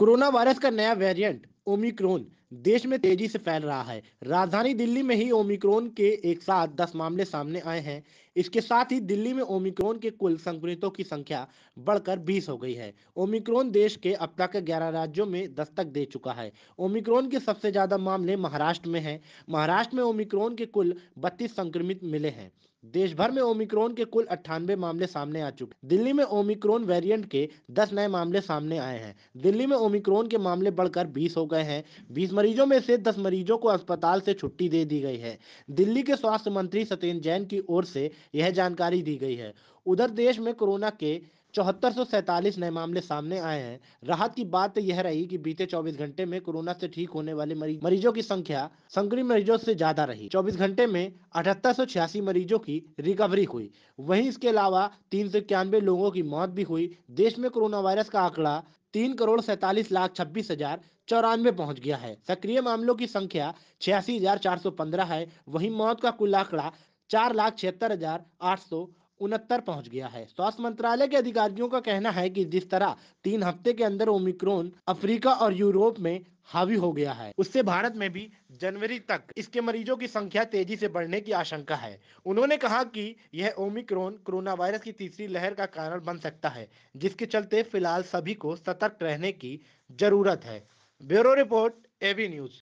corona virus का नया variant Omicron देश में तेजी से फैल रहा है राजधानी दिल्ली में ही ओमिक्रोन के एक साथ दस मामले सामने आए हैं इसके साथ ही दिल्ली में ओमिक्रोन के कुल संक्रमितों की संख्या बढ़कर 20 हो गई है ओमिक्रोन देश के अब तक 11 राज्यों में दस्तक दे चुका है ओमिक्रोन के सबसे ज्यादा मामले महाराष्ट्र में हैं महाराष्ट्र में ओमिक्रोन के कुल बत्तीस संक्रमित मिले हैं देश भर में ओमिक्रोन के कुल अट्ठानवे मामले सामने आ चुके दिल्ली में ओमिक्रोन वेरिएंट के 10 नए मामले सामने आए हैं दिल्ली में ओमिक्रोन के मामले बढ़कर 20 हो गए हैं 20 मरीजों में से दस मरीजों को अस्पताल से छुट्टी दे दी गई है दिल्ली के स्वास्थ्य मंत्री सत्येंद्र जैन की ओर से यह जानकारी दी गई है उधर देश में कोरोना के चौहत्तर सौ नए मामले सामने आए हैं राहत की बात यह रही कि बीते 24 घंटे में कोरोना से ठीक होने वाले मरीजों की संख्या संक्रमित मरीजों से ज्यादा रही 24 घंटे में अठहत्तर मरीजों की रिकवरी हुई वहीं इसके अलावा तीन सौ लोगों की मौत भी हुई देश में कोरोना वायरस का आंकड़ा तीन करोड़ सैतालीस लाख छब्बीस हजार चौरानवे पहुंच गया है सक्रिय मामलों की संख्या छियासी हजार चार सौ पंद्रह है वहीं मौत का कुल आंकड़ा चार लाख छिहत्तर हजार आठ सौ उनहत्तर पहुंच गया है स्वास्थ्य मंत्रालय के अधिकारियों का कहना है कि जिस तरह तीन हफ्ते के अंदर ओमिक्रोन अफ्रीका और यूरोप में हावी हो गया है उससे भारत में भी जनवरी तक इसके मरीजों की संख्या तेजी से बढ़ने की आशंका है उन्होंने कहा कि यह ओमिक्रोन कोरोना वायरस की तीसरी लहर का कारण बन सकता है जिसके चलते फिलहाल सभी को सतर्क रहने की जरूरत है ब्यूरो रिपोर्ट एबी न्यूज